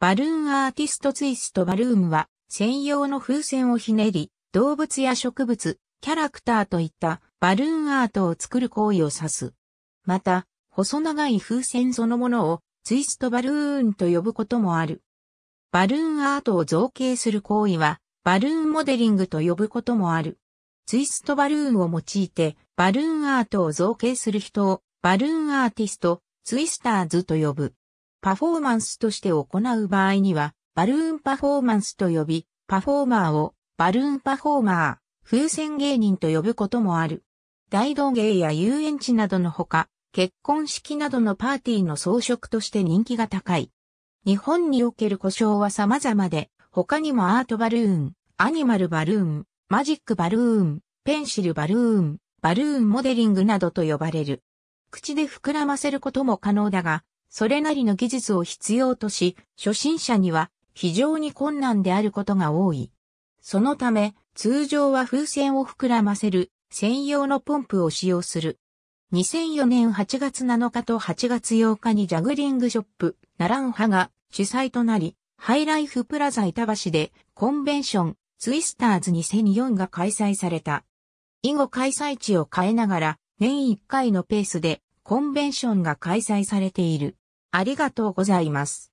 バルーンアーティストツイストバルーンは専用の風船をひねり、動物や植物、キャラクターといったバルーンアートを作る行為を指す。また、細長い風船そのものをツイストバルーンと呼ぶこともある。バルーンアートを造形する行為はバルーンモデリングと呼ぶこともある。ツイストバルーンを用いてバルーンアートを造形する人をバルーンアーティスト、ツイスターズと呼ぶ。パフォーマンスとして行う場合には、バルーンパフォーマンスと呼び、パフォーマーをバルーンパフォーマー、風船芸人と呼ぶこともある。大道芸や遊園地などのほか、結婚式などのパーティーの装飾として人気が高い。日本における故障は様々で、他にもアートバルーン、アニマルバルーン、マジックバルーン、ペンシルバルーン、バルーンモデリングなどと呼ばれる。口で膨らませることも可能だが、それなりの技術を必要とし、初心者には非常に困難であることが多い。そのため、通常は風船を膨らませる専用のポンプを使用する。2004年8月7日と8月8日にジャグリングショップ、ナランハが主催となり、ハイライフプラザ板橋でコンベンション、ツイスターズ2004が開催された。以後開催地を変えながら、年1回のペースでコンベンションが開催されている。ありがとうございます。